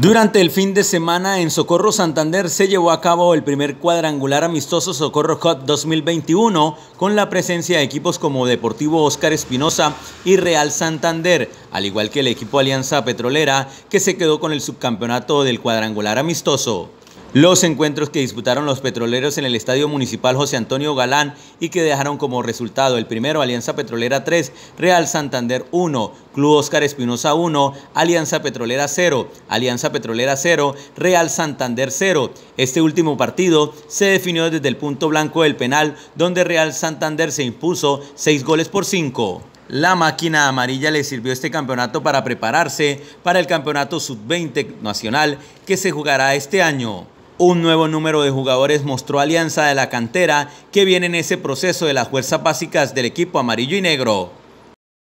Durante el fin de semana en Socorro Santander se llevó a cabo el primer cuadrangular amistoso Socorro Cup 2021 con la presencia de equipos como Deportivo Óscar Espinosa y Real Santander, al igual que el equipo Alianza Petrolera que se quedó con el subcampeonato del cuadrangular amistoso. Los encuentros que disputaron los petroleros en el Estadio Municipal José Antonio Galán y que dejaron como resultado el primero Alianza Petrolera 3, Real Santander 1, Club Oscar Espinosa 1, Alianza Petrolera 0, Alianza Petrolera 0, Real Santander 0. Este último partido se definió desde el punto blanco del penal donde Real Santander se impuso 6 goles por 5. La máquina amarilla le sirvió este campeonato para prepararse para el campeonato sub-20 nacional que se jugará este año. Un nuevo número de jugadores mostró alianza de la cantera que viene en ese proceso de las fuerzas básicas del equipo amarillo y negro.